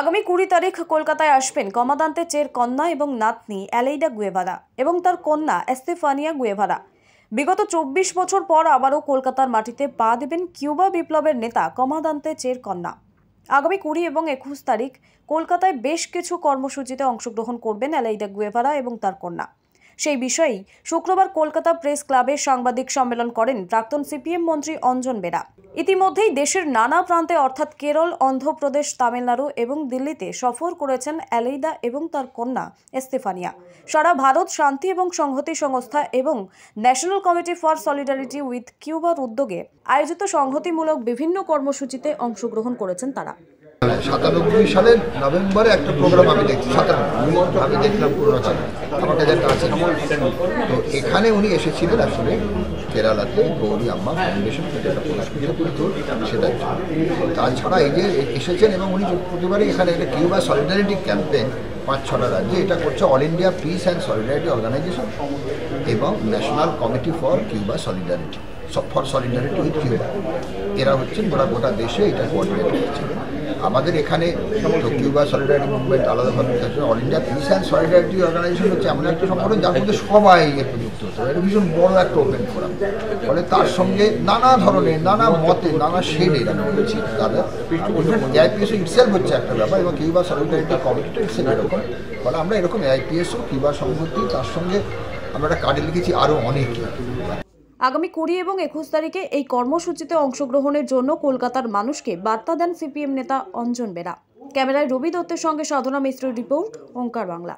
আগামী কুড়ি তারিখ কলকাতায় আসবেন কমাদান্তে চের কন্যা এবং নাতনি অ্যালেইডা গুয়েভারা এবং তার কন্যা এস্তেফানিয়া গুয়েভারা বিগত চব্বিশ বছর পর আবারও কলকাতার মাটিতে পা দেবেন কিউবা বিপ্লবের নেতা কমাদান্তে চের কন্যা আগামী কুড়ি এবং একুশ তারিখ কলকাতায় বেশ কিছু কর্মসূচিতে অংশগ্রহণ করবেন অ্যালাইডা গুয়েভারা এবং তার কন্যা সেই বিষয়েই শুক্রবার কলকাতা প্রেস ক্লাবে সাংবাদিক সম্মেলন করেন প্রাক্তন সিপিএম মন্ত্রী অঞ্জন বেরা ইতিমধ্যেই দেশের নানা প্রান্তে অর্থাৎ কেরল অন্ধ্রপ্রদেশ তামিলনাড়ু এবং দিল্লিতে সফর করেছেন অ্যালেইদা এবং তার কন্যা এস্তেফানিয়া সারা ভারত শান্তি এবং সংহতি সংস্থা এবং national committee for solidarity with কিউবার উদ্যোগে আয়োজিত সংহতিমূলক বিভিন্ন কর্মসূচিতে অংশগ্রহণ করেছেন তারা সাতানব্বই সালের নভেম্বরে একটা প্রোগ্রাম আমি দেখছি সাতানব্বই আমি দেখলাম পুরোনো আমার কাছে একটা আছে তো এখানে উনি এসেছিলেন আসলে কেরালাতে গৌরী আম্মা ফাউন্ডেশন যেটা সেটার তাছাড়া এই যে এসেছেন এবং উনি প্রতিবারই এখানে একটা কিউবা সলিডারিটি ক্যাম্পেন পাঁচ ছটা রাজ্যে এটা করছে all India peace and solidarity organisation এবং national committee for Cuba solidarity for solidarity with Cuba এরা হচ্ছেন গোটা গোটা দেশে এটা কোঅর্ডিনেট করছে আমাদের এখানে কিউবা সলিডারিটি মুভমেন্ট আলাদাভাবে all India peace and solidarity organisation হচ্ছে এমন একটা সংগঠন যার মধ্যে সবাই একটু যুক্ত হতো এটা ভীষণ বড় একটা ওপেন ফোরাম ফলে তার সঙ্গে নানা ধরনের নানা মতে নানা শেড এখানে রয়েছে তাদের এআইপিএসও ইটসেলফ হচ্ছে একটা ব্যাপার এবং কিউবা সলিডারিটি কমিটিটা ইটসেল এরকম ফলে আমরা এরকম এআইপিএসও কিউবা সংহতি তার সঙ্গে আমরা একটা কার্ডে লিখেছি আরও অনেক আগামী কুড়ি এবং একুশ তারিখে এই কর্মসূচিতে অংশগ্রহণের জন্য কলকাতার মানুষকে বার্তা দেন সিপিএম নেতা অঞ্জন বেরা ক্যামেরায় রবি দত্তের সঙ্গে সাধনা মিশ্রের রিপোর্ট ওঙ্কার বাংলা